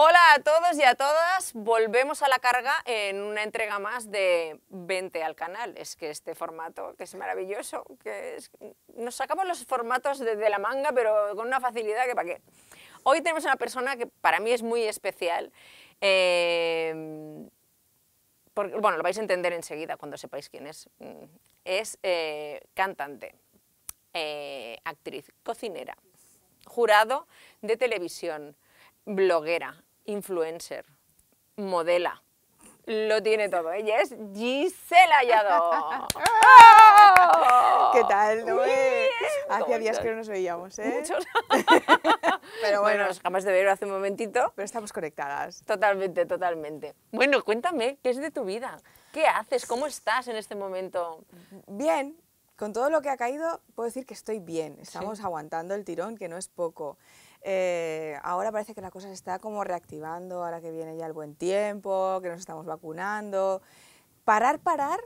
Hola a todos y a todas, volvemos a la carga en una entrega más de 20 al canal. Es que este formato, que es maravilloso, que nos sacamos los formatos de, la manga, pero con una facilidad que para qué. Hoy tenemos una persona que para mí es muy especial. Em, bueno, lo vais a entender enseguida cuando sepáis quién es. Mm, es eh, cantante, eh, actriz, cocinera, jurado de televisión, bloguera, influencer, modela. Lo tiene todo. Ella es Gisela Yadó. ¡Oh! ¿Qué tal, Noé? Hace días que no nos veíamos, ¿eh? Pero bueno. Nos acabas de ver hace un momentito. Pero estamos conectadas. Totalmente, totalmente. Bueno, cuéntame, ¿qué es de tu vida? ¿Qué haces? ¿Cómo estás en este momento? Bien. Con todo lo que ha caído, puedo decir que estoy bien. Estamos aguantando el tirón, que no es poco. Eh, ahora parece que la cosa se está como reactivando, ahora que viene ya el buen tiempo, que nos estamos vacunando. Parar, parar,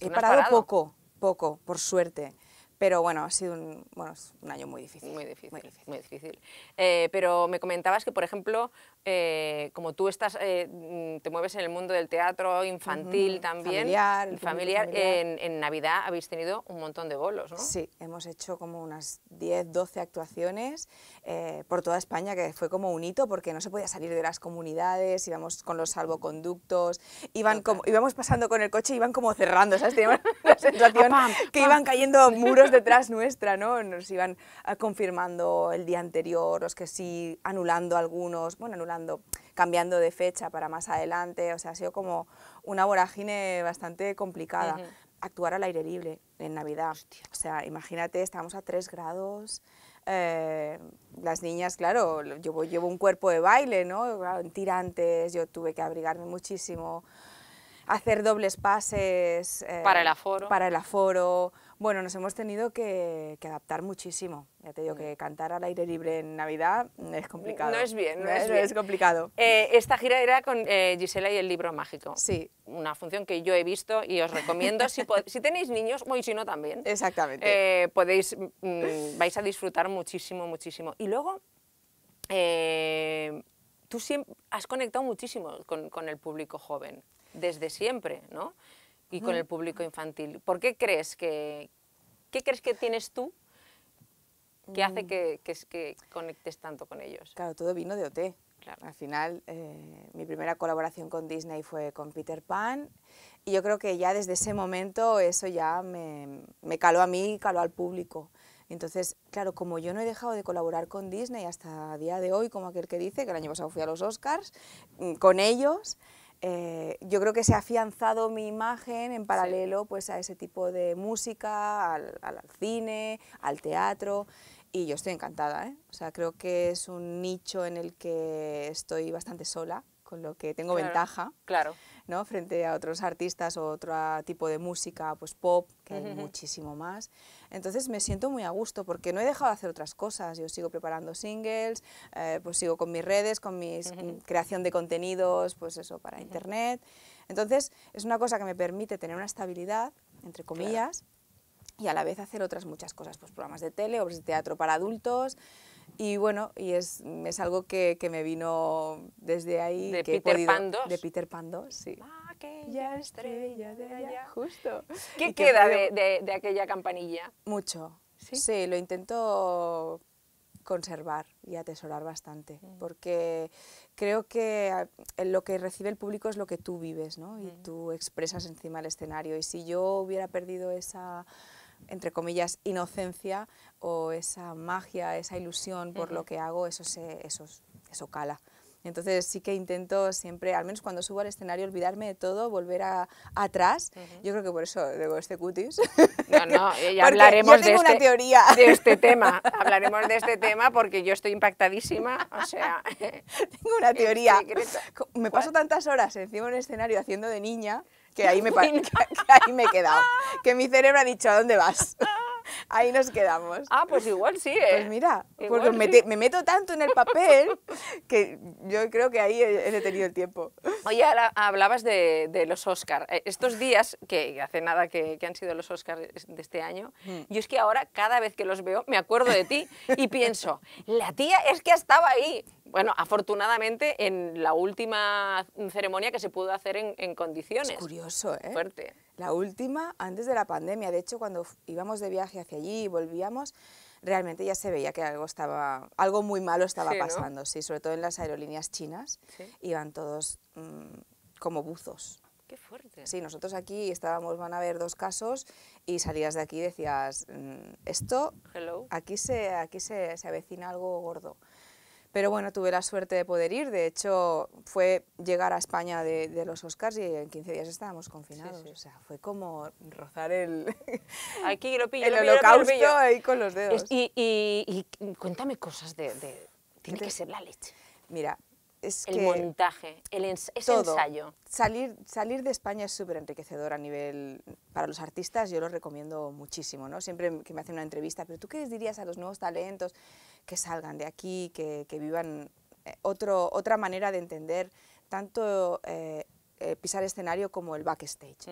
he parado, poco, poco, por suerte. Pero bueno, ha sido un, bueno, un año muy difícil. Muy difícil, muy difícil. Eh, pero me comentabas que, por ejemplo, eh, como tú estás, eh, mm, te mueves en el mundo del teatro infantil también, familiar, En, Navidad habéis tenido un montón de bolos, ¿no? Sí, hemos hecho como unas 10, 12 actuaciones eh, por toda España, que fue como un hito porque no se podía salir de las comunidades, íbamos con los salvoconductos, iban como, íbamos pasando con el coche iban como cerrando, ¿sabes? Teníamos la sensación que iban cayendo muros detrás nuestra, ¿no? Nos iban ah, confirmando el día anterior, los que sí, anulando algunos, bueno, anulando cambiando de fecha para más adelante, o sea, ha sido como una vorágine bastante complicada. Actuar al aire libre en Navidad, o sea, imagínate, estamos a 3 grados, eh, las niñas, claro, yo llevo, un cuerpo de baile, ¿no? en tirantes, yo tuve que abrigarme muchísimo, hacer dobles pases. Eh, para el aforo. Para el aforo. Bueno, nos hemos tenido que, adaptar muchísimo. Ya te digo mm. que cantar al aire libre en Navidad es complicado. No es bien, no, es, complicado. Eh, esta gira era con eh, Gisela y el libro mágico. Sí. Una función que yo he visto y os recomiendo. si, tenéis niños, o si no también. Exactamente. podéis, mm, vais a disfrutar muchísimo, muchísimo. Y luego tú siempre has conectado muchísimo con, el público joven desde siempre, ¿no? Y con el público infantil. ¿Por qué crees que, qué crees que tienes tú que hace mm. que, que, que conectes tanto con ellos? Claro, todo vino de OT. Claro. Al final, eh, mi primera colaboración con Disney fue con Peter Pan y yo creo que ya desde ese momento eso ya me, me caló a mí, caló al público. Entonces, claro, como yo no he dejado de colaborar con Disney hasta día de hoy, como aquel que dice, que el año pasado fui a los Oscars, mm, con ellos, eh, yo creo que se ha afianzado mi imagen en paralelo pues, a ese tipo de música, al, cine, al teatro y yo estoy encantada. ¿eh? O sea, creo que es un nicho en el que estoy bastante sola con lo que tengo ventaja. Claro. ¿no? frente a otros artistas o otro tipo de música, pues pop, que hay muchísimo más. Entonces me siento muy a gusto porque no he dejado de hacer otras cosas. Yo sigo preparando singles, eh, pues sigo con mis redes, con mi mm, creación de contenidos, pues eso, para internet. Entonces es una cosa que me permite tener una estabilidad, entre comillas, y a la vez hacer otras muchas cosas, pues programas de tele, obras de teatro para adultos, y bueno, y es, es algo que, que me vino desde ahí. ¿De que Peter Pan De Peter Pan 2, sí. Aquella ah, estrella de allá. Justo. ¿Qué queda de, de, aquella campanilla? Mucho. ¿Sí? sí, lo intento conservar y atesorar bastante, mm. porque creo que eh, lo que recibe el público es lo que tú vives, ¿no? Y mm. tú expresas encima el escenario. Y si yo hubiera perdido esa entre comillas, inocencia o esa magia, esa ilusión por lo que hago, eso, se, eso, eso cala. Entonces sí que intento siempre, al menos cuando subo al escenario, olvidarme de todo, volver atrás. Yo creo que por eso debo este cutis. No, no, ya hablaremos este de, este, tema. Hablaremos de este tema porque yo estoy impactadísima. O sea, tengo una teoría. Me paso tantas horas encima de un escenario haciendo de niña que ahí me, he quedado. Que mi cerebro ha dicho, ¿a dónde vas? Ahí nos quedamos. Ah, pues igual sí, pues ¿eh? Pues mira, me, meto tanto en el papel que yo creo que ahí he, tenido el tiempo. Oye, hablabas de, los Oscars. Eh, estos días, que hace nada que, han sido los Oscars de este año, hmm. yo es que ahora cada vez que los veo me acuerdo de ti y pienso, la tía es que estaba ahí. Bueno, afortunadamente en la última ceremonia que se pudo hacer en, en condiciones. Es curioso, ¿eh? Fuerte. La última antes de la pandemia. De hecho, cuando íbamos de viaje hacia allí y volvíamos, realmente ya se veía que algo estaba algo muy malo estaba pasando. Sí, sobre todo en las aerolíneas chinas. Iban todos mm, como buzos. Qué fuerte. Sí, nosotros aquí estábamos, van a haber dos casos y salías de aquí y decías, mm, esto, Hello. aquí, se, aquí se, se avecina algo gordo. Pero bueno, tuve la suerte de poder ir, de hecho fue llegar a España de, los Oscars y en 15 días estábamos confinados, o sea, fue como rozar el, Aquí holocausto ahí con los dedos. y, cuéntame cosas de, tiene que ser la leche. Mira, es el montaje, el ese ensayo. Salir, salir de España es súper enriquecedor a nivel, para los artistas yo lo recomiendo muchísimo, ¿no? Siempre que me hacen una entrevista, pero ¿tú qué les dirías a los nuevos talentos? que salgan de aquí, que, vivan eh, otro, otra manera de entender tanto eh, eh, pisar escenario como el backstage,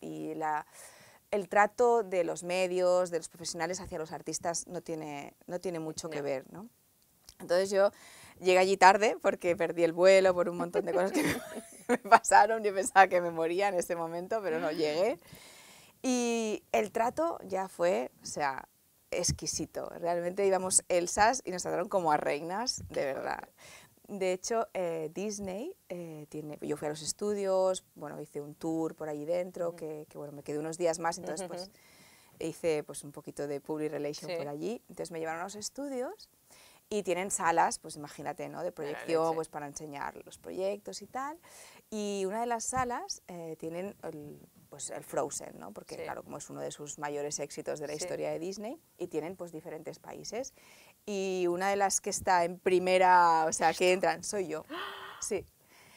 y, la, el trato de los medios, de los profesionales hacia los artistas no tiene, no tiene mucho que ver, ¿no? Entonces yo llegué allí tarde porque perdí el vuelo por un montón de cosas que me pasaron, y pensaba que me moría en ese momento, pero no llegué. Y el trato ya fue, o sea, exquisito. Realmente íbamos elsas y nos trataron como a reinas, de verdad. De hecho, eh, Disney eh, tiene. Yo fui a los estudios, bueno, hice un tour por allí dentro, que, bueno, me quedé unos días más, entonces pues hice pues un poquito de public relation por allí. Entonces me llevaron a los estudios y tienen salas, pues imagínate, ¿no? De proyección, pues para enseñar los proyectos y tal. Y una de las salas eh, tienen el, pues el Frozen, ¿no? porque claro, como es uno de sus mayores éxitos de la historia de Disney, y tienen pues diferentes países. Y una de las que está en primera, o sea, que entran, soy yo. Sí.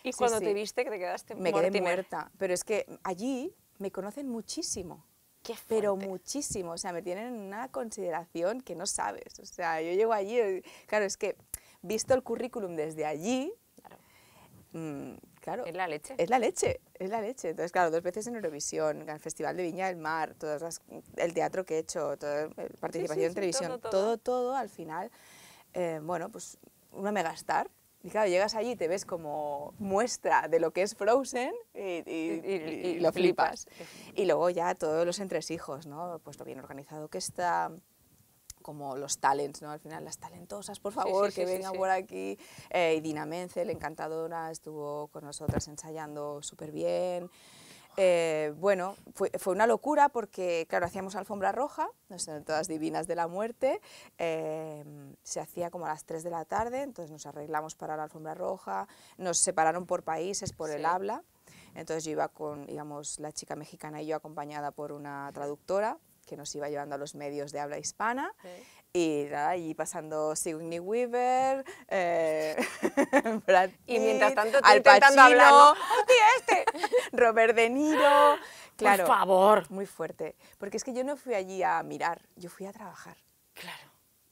¿Y cuando te viste que te quedaste Me quedé muerta, pero es que allí me conocen muchísimo. Qué pero muchísimo, o sea, me tienen una consideración que no sabes. O sea, yo llego allí, eh, claro, es que visto el currículum desde allí, mmm, es la leche. Es la leche, es la leche. Entonces, claro, dos veces en Eurovisión, el Festival de Viña del Mar, todas el teatro que he hecho, eh, participación en televisión, todo todo. al final, eh, bueno, pues una megastar. Y claro, llegas allí y te ves como muestra de lo que es Frozen y, lo flipas. flipas. Y luego ya todos los entresijos, ¿no? Pues lo bien organizado que está, como los talents, ¿no? Al final las talentosas, por favor, que vengan por aquí. Eh, y Dina Menzel, encantadora, estuvo con nosotras ensayando súper bien. Eh, bueno, fue, una locura porque, claro, hacíamos alfombra roja, todas divinas de la muerte, em, se hacía como a las 3 de la tarde, entonces nos arreglamos para la alfombra roja, nos separaron por países, por el habla, entonces yo iba con, digamos, la chica mexicana y yo acompañada por una traductora, que nos iba llevando a los medios de habla hispana. Y ahí pasando Sigourney Weaver, eh, Brad Pitt, Y mientras tanto Al Pacino, hablar, ¿no? Oh, este! Robert De Niro. Claro, Por favor. Muy fuerte. Porque es que yo no fui allí a mirar, yo fui a trabajar. Claro.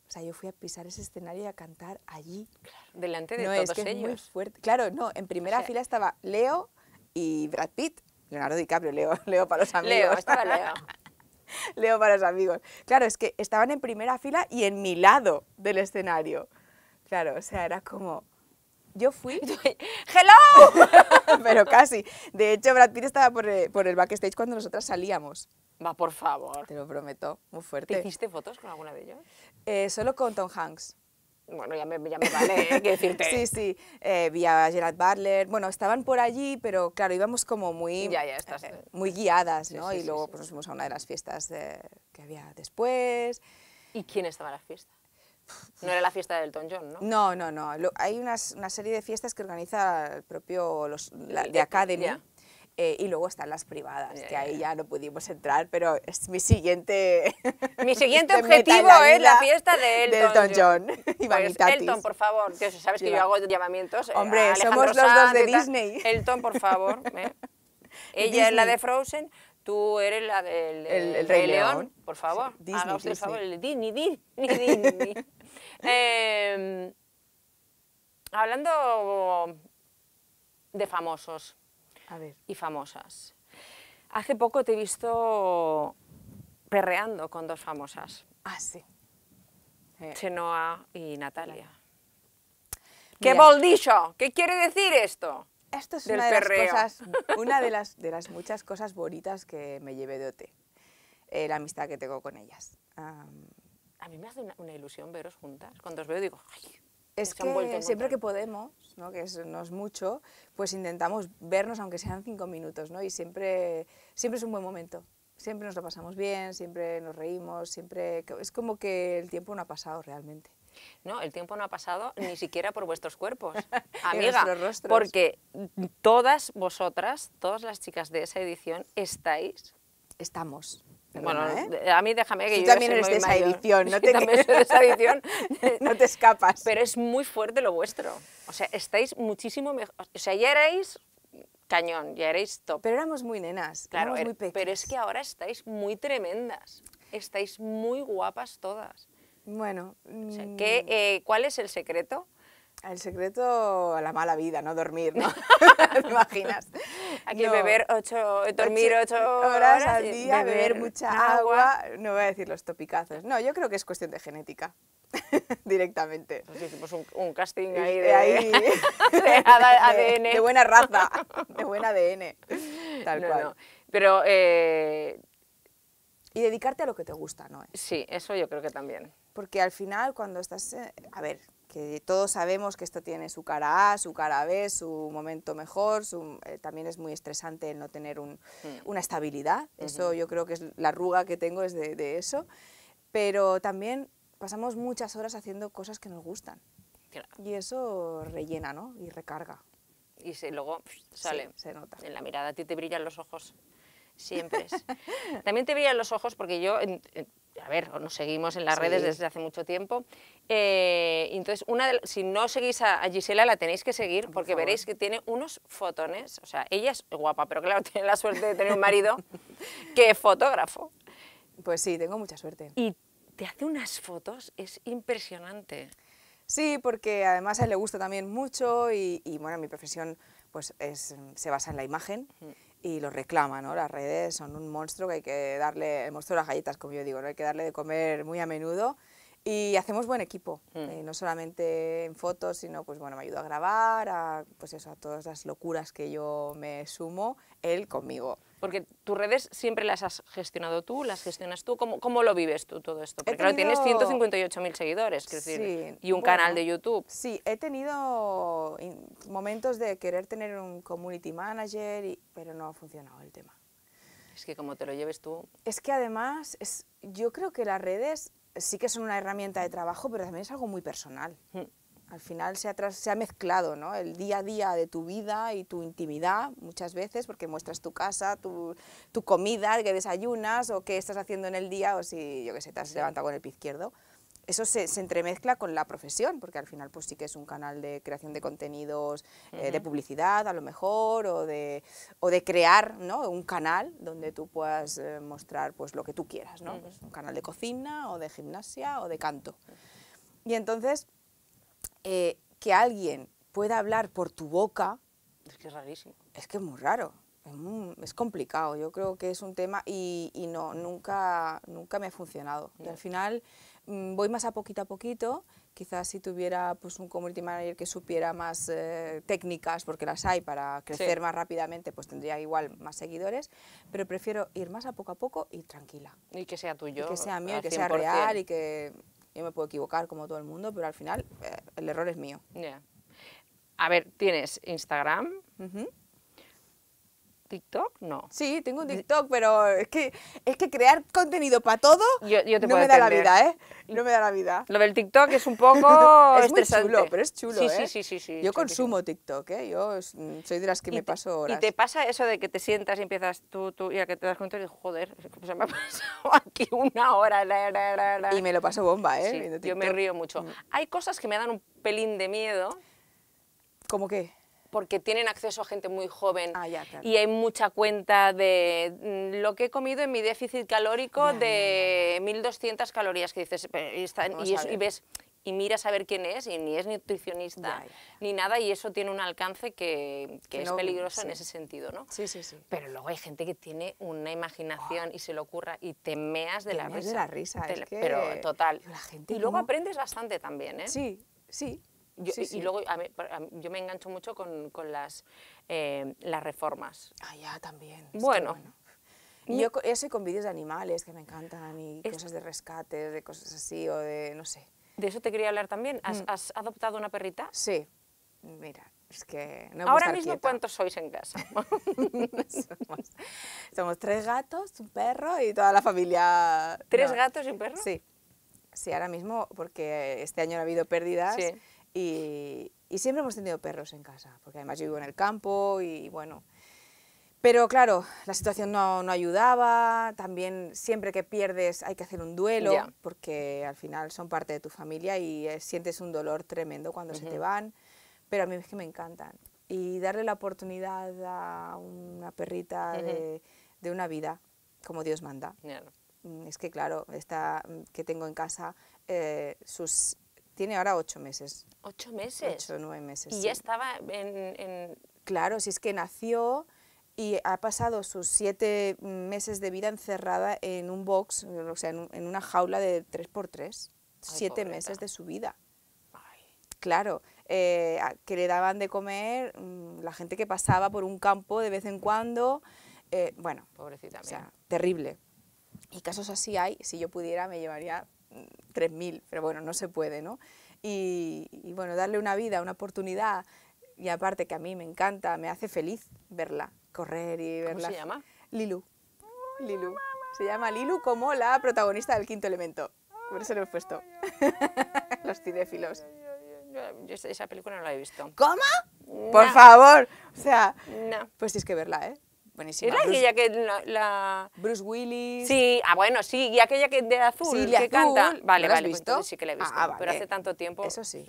O sea, yo fui a pisar ese escenario y a cantar allí. Delante de todos ellos. muy fuerte. Claro, no, en primera fila estaba Leo y Brad Pitt. Leonardo DiCaprio, Leo, Leo para los amigos. Leo, estaba Leo. Leo para los amigos. Claro, es que estaban en primera fila y en mi lado del escenario. Claro, o sea, era como... Yo fui... ¡Hello! Pero casi. De hecho, Brad Pitt estaba eh, por el, backstage cuando nosotras salíamos. Va, por favor. Te lo prometo, muy fuerte. ¿Te hiciste fotos con alguna de ellos? Eh, solo con Tom Hanks bueno, ya me, ya me vale, ¿eh? ¿Qué decirte. Sí, sí, eh, vi a Gerard Butler, bueno, estaban por allí, pero claro, íbamos como muy, eh, eh. muy guiadas, ¿no? y luego pues, nos fuimos a una de las fiestas que había después. ¿Y quién estaba en la fiesta? No era la fiesta del Elton John, ¿no? No, no, no. hay unas, una serie de fiestas que organiza el propio los, de Academy. Eh, y luego están las privadas, que ahí ya no pudimos entrar, pero es mi siguiente... Mi siguiente este objetivo es ¿eh? la fiesta de Elton, John. Pues, Elton, por favor, sabes que yo hago llamamientos. Eh, Hombre, somos los dos de Disney. Elton, por favor. Ella es la de Frozen, tú eres la del el, Rey, León. por favor. Disney, haga usted favor, el Disney, Disney, em, hablando de famosos, y famosas. Hace poco te he visto perreando con dos famosas. Ah, sí. Eh, Chenoa y Natalia. ¿Qué vol ¿Qué quiere decir esto? Esto es una de, las cosas, una de las, muchas cosas bonitas que me llevé de OT. Eh, la amistad que tengo con ellas. a mí me hace una, una, ilusión veros juntas. Cuando os veo digo, ¡ay! Es que siempre que podemos, que no es mucho, pues intentamos vernos aunque sean cinco minutos, ¿no? y siempre, siempre es un buen momento. Siempre nos lo pasamos bien, siempre nos reímos, siempre es como que el tiempo no ha pasado realmente. No, el tiempo no ha pasado ni siquiera por vuestros cuerpos, amiga, porque todas vosotras, todas las chicas de esa edición estáis... Estamos bueno, ¿eh? a mí déjame que yo también eres de esa edición, no te... no te escapas. Pero es muy fuerte lo vuestro. O sea, estáis muchísimo mejor. O sea, ya erais cañón, ya erais top. Pero éramos muy nenas, claro, er, muy Pero es que ahora estáis muy tremendas. Estáis muy guapas todas. Bueno. Mm. ¿qué, eh, ¿Cuál es el secreto? El secreto a la mala vida, no dormir, ¿no? ¿Te imaginas? Aquí beber ocho, dormir ocho, horas, al día, beber, mucha agua. No voy a decir los topicazos. No, yo creo que es cuestión de genética. Directamente. Pues hicimos un, un, casting ahí de, ADN. De, buena raza, de buen ADN. Tal cual. Pero. Eh, y dedicarte a lo que te gusta, ¿no? Sí, eso yo creo que también. Porque al final, cuando estás. Eh, a ver, todos sabemos que esto tiene su cara A, su cara B, su momento mejor, eh, también es muy estresante el no tener mm. una estabilidad, eso yo creo que es la arruga que tengo es de, eso, pero también pasamos muchas horas haciendo cosas que nos gustan. Y eso rellena, ¿no? Y recarga. Y luego sale. se nota. En la mirada a ti te brillan los ojos. Siempre. También te brillan los ojos porque yo, a ver, nos seguimos en las redes desde hace mucho tiempo. Eh, entonces, una si no seguís a, Gisela, la tenéis que seguir porque veréis que tiene unos fotones. O sea, ella es guapa, pero claro, tiene la suerte de tener un marido que es fotógrafo. Pues sí, tengo mucha suerte. Y te hace unas fotos, es impresionante. Sí, porque además a él le gusta también mucho y, bueno, mi profesión pues se basa en la imagen y lo reclama, ¿no? Las redes son un monstruo que hay que darle, el monstruo de las galletas, como yo digo, ¿no? hay que darle de comer muy a menudo y hacemos buen equipo, mm. eh, no solamente en fotos, sino pues bueno, me ayuda a grabar, a, pues eso, a todas las locuras que yo me sumo, él conmigo. Porque tus redes siempre las has gestionado tú, las gestionas tú. ¿Cómo, cómo lo vives tú todo esto? Porque tenido... claro, tienes 158.000 seguidores, y un canal de YouTube. Sí, he tenido momentos de querer tener un community manager, pero no ha funcionado el tema. Es que como te lo lleves tú... Es que además, es, yo creo que las redes sí que son una herramienta de trabajo, pero también es algo muy personal. Mm al final se ha, mezclado el día a día de tu vida y tu intimidad muchas veces, porque muestras tu casa, tu, comida, que desayunas o qué estás haciendo en el día o si, yo que sé, te has levantado con el pie izquierdo. Eso se, entremezcla con la profesión, porque al final pues sí que es un canal de creación de contenidos, eh, de publicidad a lo mejor, o de, crear ¿no? un canal donde tú puedas eh, mostrar pues lo que tú quieras, ¿no? Pues, un canal de cocina o de gimnasia o de canto. Y entonces eh, que alguien pueda hablar por tu boca... Es que es rarísimo. Es que es muy raro, es, complicado. Yo creo que es un tema y, no, nunca, nunca me ha funcionado. Y al final mm, voy más a poquito a poquito. Quizás si tuviera pues, un community manager que supiera más eh, técnicas, porque las hay para crecer más rápidamente, pues tendría igual más seguidores, pero prefiero ir más a poco a poco y tranquila. Y que sea tuyo. Y que sea mío, que sea real y que yo me puedo equivocar como todo el mundo, pero al final eh, el error es mío. A ver, tienes Instagram, TikTok? No. Sí, tengo un TikTok, pero es que, es que crear contenido para todo no me da la vida, ¿eh? No me da la vida. Lo del TikTok es un poco es Muy chulo, pero es chulo, sí, Sí, ¿eh? sí, sí. sí yo consumo TikTok, ¿eh? Yo mm, soy de las que me paso horas. ¿Y te pasa eso de que te sientas y empiezas tú, tú, y a que te das cuenta y dices, joder, se me ha pasado aquí una hora. y me lo paso bomba, ¿eh? yo me río mucho. Mm. Hay cosas que me dan un pelín de miedo. ¿Cómo qué? porque tienen acceso a gente muy joven ah, y hay mucha cuenta de mm, lo que he comido en mi déficit calórico de 1.200 calorías que dices y, ves y miras a ver quién es y ni es nutricionista ni nada y eso tiene un alcance que, es peligroso en ese sentido, ¿no? Sí, sí, sí. Pero luego hay gente que tiene una imaginación ah. y se le ocurra y te meas de la risa. la Pero total. y luego aprendes bastante también, ¿eh? Sí, sí. Y luego yo me engancho mucho con, con las, eh, las reformas. Ah, ya, también. Bueno. yo eso con vídeos de animales que me encantan y cosas de rescate, de cosas así o de, no sé. De eso te quería hablar también. ¿Has, mm. adoptado una perrita? Sí. Mira, es que Ahora mismo, ¿cuántos sois en casa? somos, tres gatos, un perro y toda la familia. ¿Tres gatos y un perro? Sí. Sí, ahora mismo, porque este año no ha habido pérdidas. Sí y, siempre hemos tenido perros en casa, porque además yo vivo en el campo y bueno. Pero claro, la situación no, no ayudaba, también siempre que pierdes hay que hacer un duelo, porque al final son parte de tu familia y eh, sientes un dolor tremendo cuando se te van, pero a mí es que me encantan. Y darle la oportunidad a una perrita de, una vida como Dios manda. Mm, es que claro, esta mm, que tengo en casa, eh, sus tiene ahora ocho meses. ¿Ocho meses? Ocho, nueve meses. Y ya estaba en, Claro, si es que nació y ha pasado sus siete meses de vida encerrada en un box, o sea, en, una jaula de tres por tres. siete meses de su vida. Claro, eh, que le daban de comer mm, la gente que pasaba por un campo de vez en cuando. Eh, bueno, Pobrecita o sea, terrible. Y casos así hay, si yo pudiera me llevaría 3.000, pero bueno, no se puede, ¿no? Y, bueno, darle una vida, una oportunidad, y aparte que a mí me encanta, me hace feliz verla, correr y verla. ¿Cómo se llama? Lilu. Lilu. Se llama Lilu como la protagonista del quinto elemento. Por eso lo he puesto. Los cinéfilos. Yo esa película no la he visto. ¿Cómo? Por favor. O sea, pues tienes que verla, ¿eh? Buenísimo. Es que la, Bruce Willis. Sí, ah, bueno, sí, y aquella que de azul, que canta. Vale, vale, pues sí que la he ah, visto, ah, pero hace tanto tiempo. Eso sí.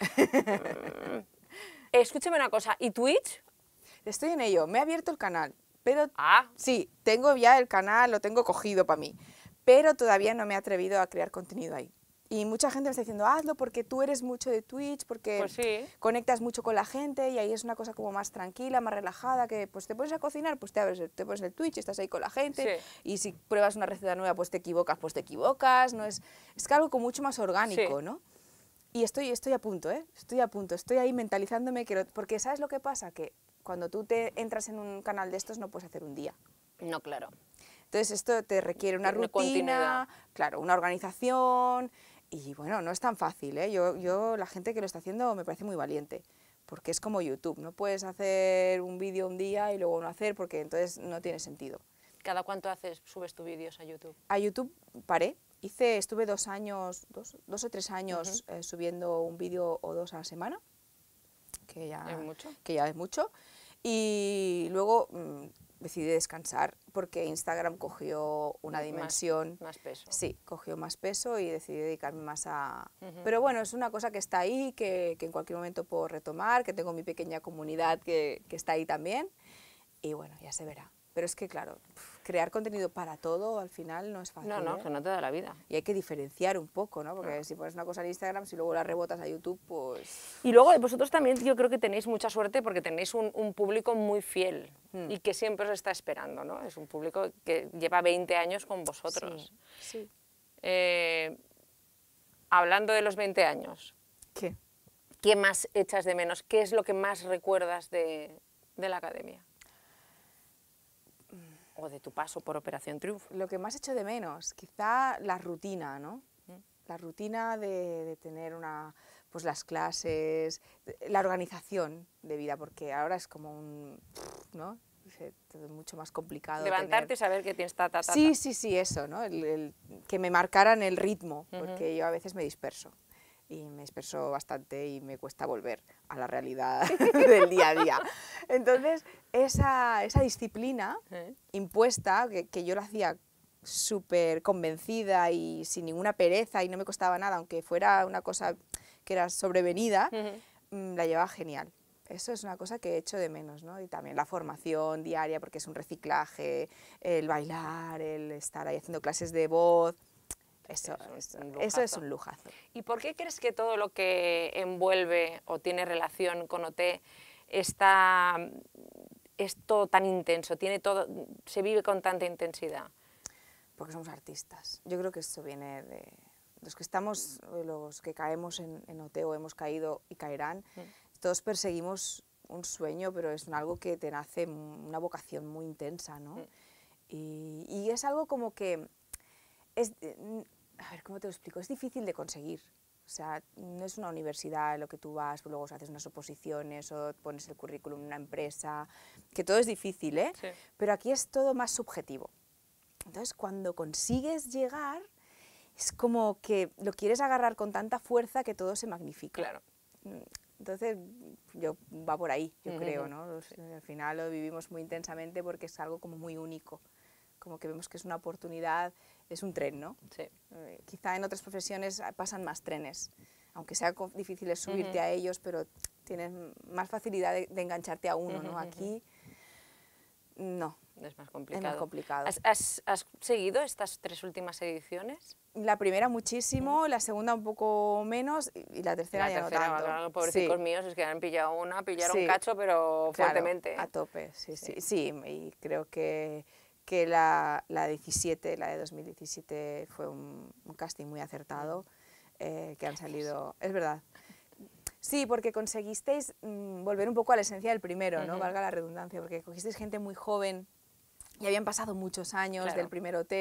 Escúchame una cosa, ¿y Twitch? Estoy en ello, me he abierto el canal, pero ah. sí, tengo ya el canal, lo tengo cogido para mí, pero todavía no me he atrevido a crear contenido ahí. Y mucha gente me está diciendo, hazlo porque tú eres mucho de Twitch, porque pues conectas mucho con la gente y ahí es una cosa como más tranquila, más relajada, que pues te pones a cocinar, pues te abres, te pones el Twitch, estás ahí con la gente y si pruebas una receta nueva, pues te equivocas, pues te equivocas, no es, es algo como mucho más orgánico, ¿no? Y estoy, estoy a punto, ¿eh? Estoy a punto, estoy ahí mentalizándome, que porque ¿sabes lo que pasa? Que cuando tú te entras en un canal de estos no puedes hacer un día. No, claro. Entonces esto te requiere una, rutina, claro, una organización, y bueno, no es tan fácil, ¿eh? yo, yo la gente que lo está haciendo me parece muy valiente, porque es como YouTube, no puedes hacer un vídeo un día y luego no hacer porque entonces no tiene sentido. ¿Cada cuánto haces, subes tus vídeos a YouTube? A YouTube paré, hice, estuve dos años, dos, dos o tres años eh, subiendo un vídeo o dos a la semana, que ya es mucho. Que ya mucho. Y luego mm, decidí descansar porque Instagram cogió una dimensión. Más, peso. Sí, cogió más peso y decidí dedicarme más a... Pero bueno, es una cosa que está ahí, que, en cualquier momento puedo retomar, que tengo mi pequeña comunidad que, está ahí también. Y bueno, ya se verá. Pero es que claro, crear contenido para todo al final no es fácil. No, no, ¿eh? que no te da la vida. Y hay que diferenciar un poco, ¿no? Porque si pones una cosa en Instagram, si luego la rebotas a YouTube, pues... Y luego eh, vosotros también yo creo que tenéis mucha suerte porque tenéis un, público muy fiel hmm. y que siempre os está esperando, ¿no? Es un público que lleva 20 años con vosotros. Sí, sí. Eh, hablando de los 20 años. ¿Qué? ¿Qué más echas de menos? ¿Qué es lo que más recuerdas de, de la academia? o de tu paso por Operación Triunfo. Lo que más hecho de menos, quizá la rutina, ¿no? Mm. La rutina de, tener una, pues las clases, la organización de vida, porque ahora es como un, ¿no? Es mucho más complicado. Levantarte y saber que tienes ta, ta, Sí, sí, sí, eso, ¿no? El, que me marcaran el ritmo, porque yo a veces me disperso y me dispersó bastante y me cuesta volver a la realidad del día a día. Entonces, esa, disciplina eh. impuesta, que, yo la hacía súper convencida y sin ninguna pereza y no me costaba nada, aunque fuera una cosa que era sobrevenida, mm, la llevaba genial. Eso es una cosa que he hecho de menos, ¿no? Y también la formación diaria, porque es un reciclaje, el bailar, el estar ahí haciendo clases de voz, eso, es un lujazo. ¿Y por qué crees que todo lo que envuelve o tiene relación con OT está, es todo tan intenso, tiene todo, se vive con tanta intensidad? Porque somos artistas. Yo creo que eso viene de los que estamos, eh, los que caemos en, en OT o hemos caído y caerán, mm. todos perseguimos un sueño, pero es algo que te nace una vocación muy intensa, ¿no? Mm. Y, y es algo como que eh, a ver, ¿cómo te lo explico? Es difícil de conseguir. O sea, no es una universidad en lo que tú vas, pues luego haces unas oposiciones o pones el currículum en una empresa, que todo es difícil, ¿eh? Pero aquí es todo más subjetivo. Entonces, cuando consigues llegar, es como que lo quieres agarrar con tanta fuerza que todo se magnifica. Claro. Mm, entonces, yo, va por ahí, yo creo, ¿no? Al final lo vivimos muy intensamente porque es algo como muy único, como que vemos que es una oportunidad es un tren, ¿no? Sí. Eh, quizá en otras profesiones ah, pasan más trenes, aunque sea difícil subirte a ellos, pero tienes más facilidad de, engancharte a uno, ¿no? Aquí no. Es más complicado. Es más complicado. ¿Has, seguido estas tres últimas ediciones? La primera muchísimo, la segunda un poco menos y la tercera la ya tercera, no tanto. Claro, pobrecitos míos, es que han pillado una, pillaron cacho, pero fuertemente. ¿eh? A tope, sí, sí, sí. y creo que que la, 17, la de 2017, fue un, casting muy acertado, eh, que han salido, es verdad. Sí, porque conseguisteis mm, volver un poco a la esencia del primero, ¿no? Valga la redundancia, porque cogisteis gente muy joven y habían pasado muchos años del primer OT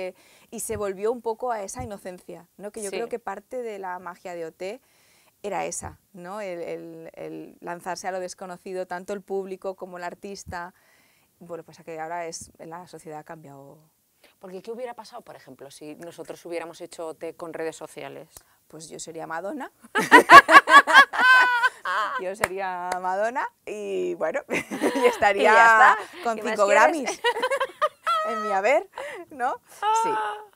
y se volvió un poco a esa inocencia, ¿no? Que yo creo que parte de la magia de OT era esa, ¿no? el lanzarse a lo desconocido, tanto el público como el artista. Bueno, pues que ahora es, la sociedad ha cambiado. Porque ¿qué hubiera pasado, por ejemplo, si nosotros hubiéramos hecho té con redes sociales? Pues yo sería Madonna. yo sería Madonna y bueno, y estaría con 5 Grammys en mi haber, ¿no?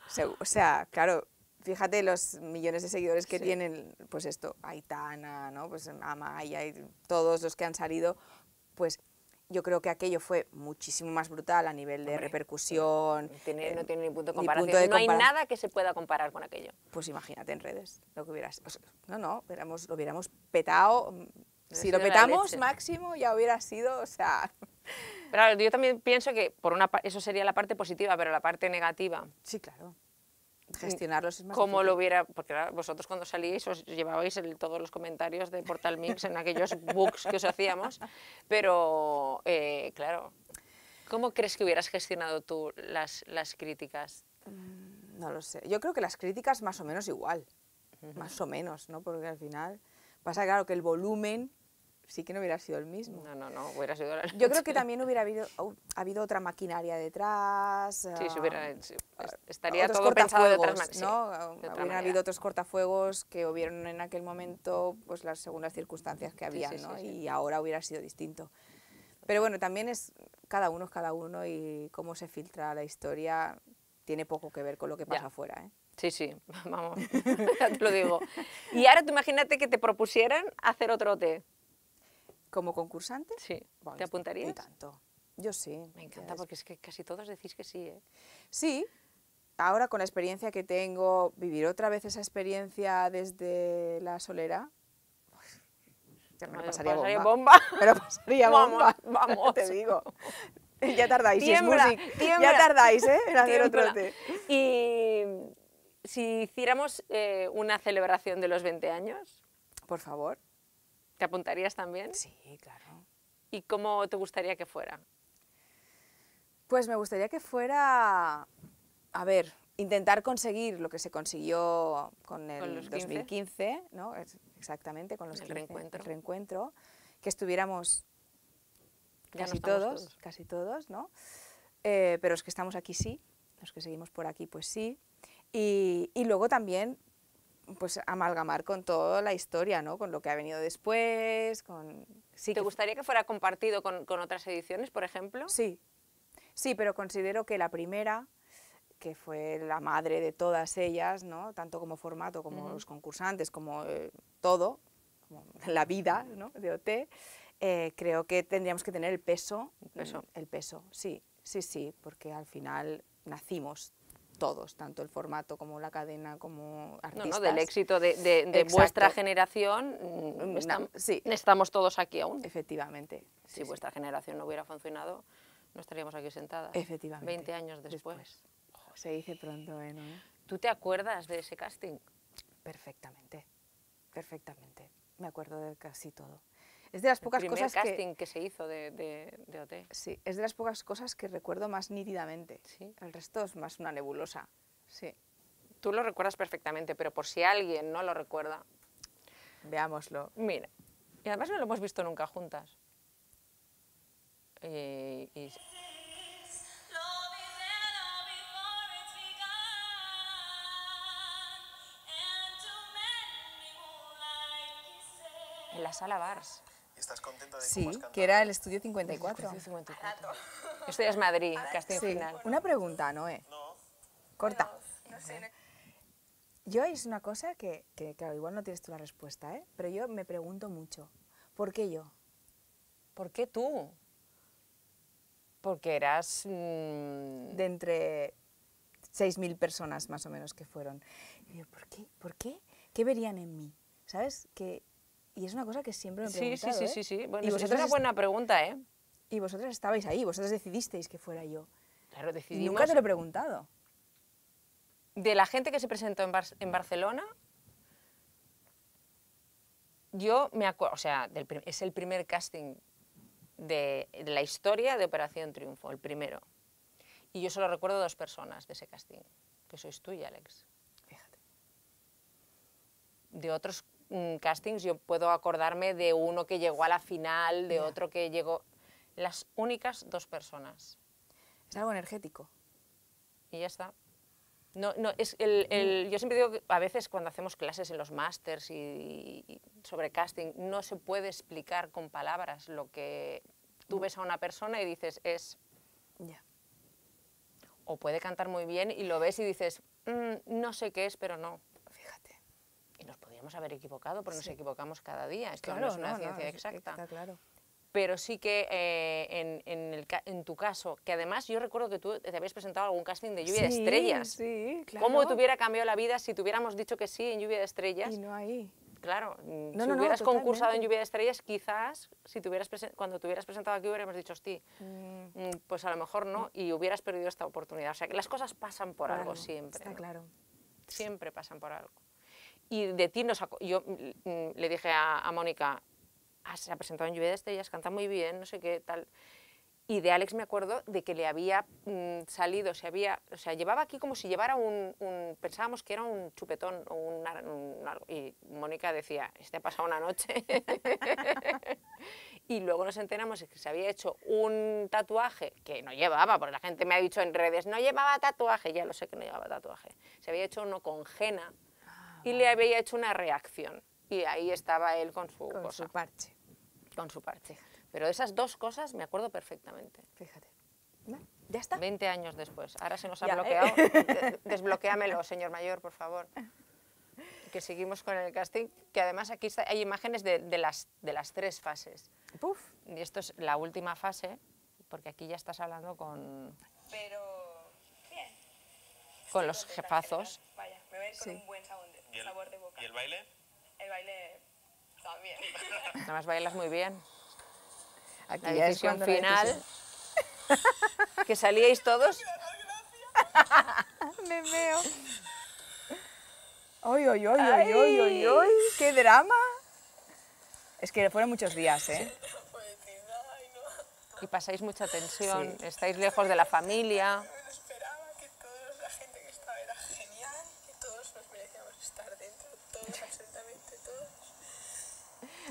Sí, o sea, claro, fíjate los millones de seguidores que tienen, pues esto, Aitana, ¿no? Pues Amaya y todos los que han salido, pues yo creo que aquello fue muchísimo más brutal a nivel de repercusión. Eh, no tiene, ni punto de comparación. no hay nada que se pueda comparar con aquello. Pues imagínate en redes lo que hubieras. no, no, lo hubiéramos petado. Mm, si lo petamos máximo ya hubiera sido, o sea... Pero yo también pienso que por una eso sería la parte positiva, pero la parte negativa. Sí, claro gestionarlos. como lo hubiera, porque vosotros cuando salíais os llevabais el, todos los comentarios de Portal Mix en aquellos books que os hacíamos, pero eh, claro, ¿cómo crees que hubieras gestionado tú las, las críticas? Mm, no lo sé, yo creo que las críticas más o menos igual, más o menos, ¿no? Porque al final pasa claro que el volumen sí que no hubiera sido el mismo. No, no, no, hubiera sido la Yo creo que también hubiera habido, ha habido otra maquinaria detrás. Sí, si hubiera, ah, pues, estaría todo pensado de otras maneras. ¿no? habido otros cortafuegos que hubieron en aquel momento pues las segundas circunstancias que había, ¿no? y ahora hubiera sido distinto. Pero bueno, también es cada uno es cada uno y cómo se filtra la historia tiene poco que ver con lo que pasa afuera. ¿eh? Sí, sí, vamos, ya te lo digo. Y ahora tú imagínate que te propusieran hacer otro té. ¿Como concursante? Sí. ¿Te apuntarías? Un tanto. Yo sí. Me encanta porque es que casi todos decís que sí, ¿eh? Sí. Ahora con la experiencia que tengo, vivir otra vez esa experiencia desde la solera, pues, me, me lo pasaría, bomba. Me lo pasaría bomba. Vamos, Te digo. Ya tardáis, Ya tardáis, ¿eh? En hacer otro té. Y si hiciéramos eh, una celebración de los 20 años. Por favor. ¿Te apuntarías también? Sí, claro. ¿Y cómo te gustaría que fuera? Pues me gustaría que fuera, a ver, intentar conseguir lo que se consiguió con el 2015, ¿no? exactamente, con los el reencuentro. que estuviéramos casi todos, casi todos, ¿no? Eh, pero los que estamos aquí sí, los que seguimos por aquí pues sí. y luego también pues amalgamar con toda la historia, ¿no? Con lo que ha venido después, con... ¿Te gustaría que fuera compartido con, otras ediciones, por ejemplo? Sí, sí, pero considero que la primera, que fue la madre de todas ellas, ¿no? Tanto como formato, como los concursantes, como eh, todo, como la vida, ¿no? De OT, eh, creo que tendríamos que tener el peso, el peso, el peso, sí, sí, sí, porque al final nacimos todos, tanto el formato como la cadena, como artistas. No, no del éxito de, de, vuestra generación, mm, estamos todos aquí aún. Efectivamente. si vuestra generación no hubiera funcionado, no estaríamos aquí sentadas. Efectivamente. 20 años después. se dice pronto, ¿eh? ¿No? ¿Tú te acuerdas de ese casting? Perfectamente, perfectamente. Me acuerdo de casi todo. Es de las pocas cosas que, se hizo de, OT. Sí, es de las pocas cosas que recuerdo más nítidamente. ¿Sí? El resto es más una nebulosa. Sí. Tú lo recuerdas perfectamente, pero por si alguien no lo recuerda. Veámoslo. Mira. Y además no lo hemos visto nunca juntas. En la sala Bars. ¿Estás contenta de Sí, que era el estudio 54. Estudio 54. Madrid, Castillo Final. Una pregunta, No. Corta. No, Yo es una cosa que, claro, igual no tienes tú la respuesta, ¿eh? Pero yo me pregunto mucho. ¿Por qué yo? ¿Por qué tú? Porque eras... Mm, de entre 6.000 personas más o menos que fueron. Y ¿por qué? ¿Por qué? ¿Qué verían en mí? ¿Sabes? Que y es una cosa que siempre me he preguntado, Sí, sí, ¿eh? sí, sí, ¿Y vosotros es una buena pregunta, ¿eh? Y vosotros estabais ahí, vosotros decidisteis que fuera yo. Claro, decidimos... nunca se lo he preguntado. De la gente que se presentó en, Barcelona, yo me acuerdo, o sea, es el primer casting de, de, la historia de Operación Triunfo, el primero. Y yo solo recuerdo dos personas de ese casting, que sois tú y Alex. Fíjate. De otros Mm, castings, yo puedo acordarme de uno que llegó a la final, de otro que llegó... Las únicas dos personas. Es algo energético. Y ya está. No, no, es el, el, mm. yo siempre digo que a veces cuando hacemos clases en los masters y, sobre casting, no se puede explicar con palabras lo que tú ves a una persona y dices es... O puede cantar muy bien y lo ves y dices, mm, no sé qué es, pero no haber equivocado, pero nos equivocamos cada día. Esto no es una ciencia exacta. Pero sí que eh, en, tu caso, que además yo recuerdo que tú te habías presentado algún casting de Lluvia de Estrellas. Sí, claro. ¿Cómo te hubiera cambiado la vida si te hubiéramos dicho que sí en Lluvia de Estrellas? Y no ahí claro, mm, si hubieras concursado en Lluvia de Estrellas, quizás si cuando te hubieras presentado aquí hubiéramos dicho, hosti, mm. mm, pues a lo mejor no, y hubieras perdido esta oportunidad. O sea, que las cosas pasan por, algo, siempre. Está claro. Siempre pasan por algo y de ti nos... Yo mm, mm, le dije a, Mónica, ah, se ha presentado en Lluvia de Estrellas, canta muy bien, no sé qué, tal. Y de Alex me acuerdo de que le había mm, salido, se había, o sea, llevaba aquí como si llevara un, pensábamos que era un chupetón o un, Y Mónica decía, este ha pasado una noche. y luego nos enteramos que se había hecho un tatuaje que no llevaba, porque la gente me ha dicho en redes, no llevaba tatuaje, ya lo sé que no llevaba tatuaje. Se había hecho uno con Jena, y le había hecho una reacción. Y ahí estaba él con su con su parche. Con su parche. Pero esas dos cosas me acuerdo perfectamente. Fíjate. ¿Ya está? 20 años después. Ahora se nos ha bloqueado. Eh. Desbloquéamelo, señor mayor, por favor. Que seguimos con el casting, que además aquí hay imágenes de, las, de las tres fases. Y esto es la última fase, porque aquí ya estás hablando con... Pero... Bien. Con los jefazos. Vaya, me voy con un buen sabor. ¿Y el, de boca. ¿Y el baile? El baile también. más bailas muy bien. Aquí la ya final. que salíais todos. Me veo. ¡Ay, ay, ay, ay, ay, ay, qué drama! Es que fueron muchos días, ¿eh? Pues y pasáis mucha tensión, estáis lejos de la familia.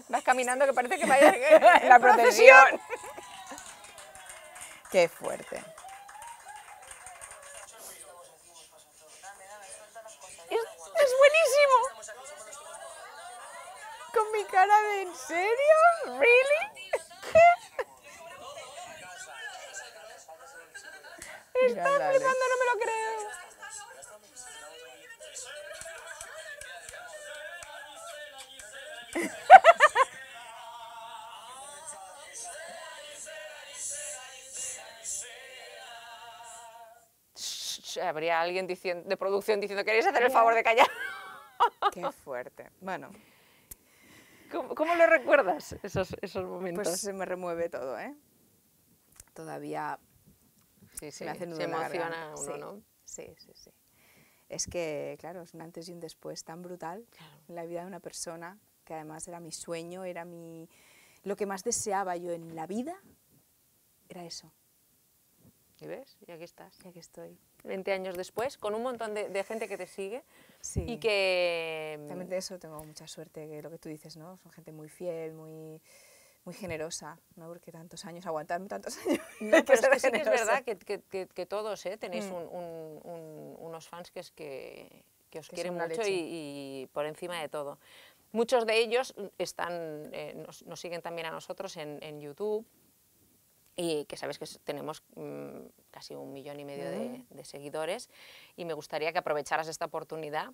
Vas caminando que parece que vaya la procesión. Qué fuerte. Es, buenísimo. Con mi cara de en serio, ¿Really? habría alguien diciendo, de producción diciendo, ¿queréis hacer el favor de callar? Qué fuerte. Bueno. ¿Cómo, cómo lo recuerdas esos, esos momentos? Pues se me remueve todo, ¿eh? Todavía se emociona uno, ¿no? Sí, sí, Es que, claro, es un antes y un después tan brutal en la vida de una persona, que además era mi sueño, era mi... Lo que más deseaba yo en la vida era eso, ¿Y ves? Y aquí estás. Y aquí estoy. 20 años después, con un montón de, gente que te sigue. Sí. Y que... Mm, también de eso tengo mucha suerte, que lo que tú dices, ¿no? Son gente muy fiel, muy muy generosa, ¿no? Porque tantos años, aguantarme tantos años. No, pero es que sí es verdad que, que, todos ¿eh? tenéis mm. unos fans que, es que, os quieren mucho y, por encima de todo. Muchos de ellos están, eh, nos, nos, siguen también a nosotros en, en YouTube y que sabes que tenemos mm, casi un millón y medio de, seguidores y me gustaría que aprovecharas esta oportunidad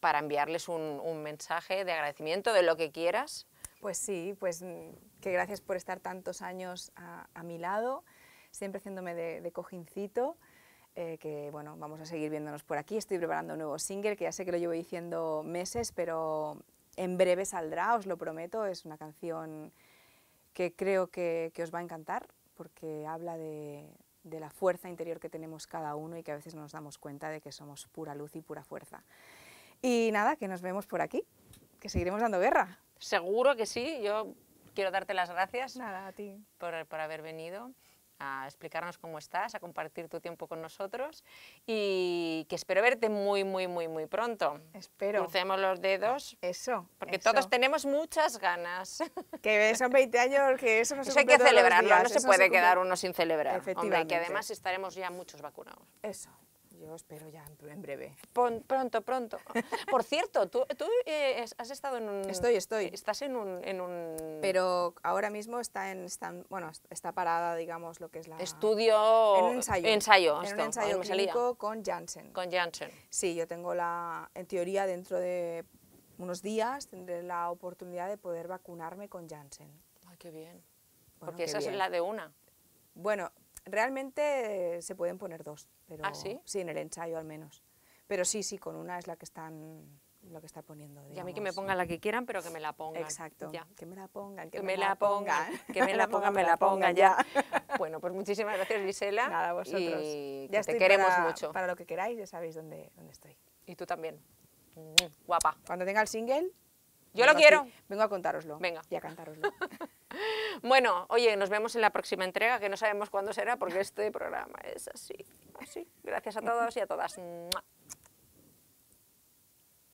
para enviarles un, mensaje de agradecimiento de lo que quieras. Pues sí, pues mm, que gracias por estar tantos años a, mi lado, siempre haciéndome de, de cojincito. Eh, que bueno, vamos a seguir viéndonos por aquí. Estoy preparando un nuevo single, que ya sé que lo llevo diciendo meses, pero en breve saldrá, os lo prometo. Es una canción que creo que os va a encantar porque habla de, la fuerza interior que tenemos cada uno y que a veces no nos damos cuenta de que somos pura luz y pura fuerza. Y nada, que nos vemos por aquí, que seguiremos dando guerra. Seguro que sí, yo quiero darte las gracias nada, a ti. Por, por haber venido a explicarnos cómo estás, a compartir tu tiempo con nosotros y que espero verte muy, muy, muy, muy pronto. Espero. Crucemos los dedos. Eso. Porque todos tenemos muchas ganas. Que son 20 años, que eso no se eso hay que celebrarlo, no se puede quedar uno sin celebrar. Efectivamente. Hombre, que además estaremos ya muchos vacunados. Eso. Yo espero ya en breve. pronto, pronto. Por cierto, tú, tú eh, has estado en un... Estoy, estoy. Estás en un, Pero ahora mismo está en... bueno, está parada, digamos, lo que es la... Estudio... En ensayo. En un ensayo clínico con Janssen. Con Janssen. Sí, yo tengo la... En teoría, dentro de unos días tendré la oportunidad de poder vacunarme con Janssen. Ay, qué bien. Porque esa es la de una. Bueno, realmente se pueden poner dos. ¿Ah, sí? Sí, en el ensayo al menos. Pero sí, sí, con una es la que están lo que está poniendo. Y a mí que me pongan la que quieran, pero que me la pongan. Exacto. Que me la pongan, que, me, la pongan. Que me la pongan, me la pongan ya. bueno, pues muchísimas gracias, Gisela. Nada, vosotros. Y ya te queremos mucho. Para lo que queráis, ya sabéis dónde, dónde estoy. Y tú también. Guapa. Cuando tenga el single, yo lo quiero. vengo a contároslo. Venga. Y a cantaroslo. bueno, oye, nos vemos en la próxima entrega, que no sabemos cuándo será, porque este programa es así. Así. Gracias a todos y a todas.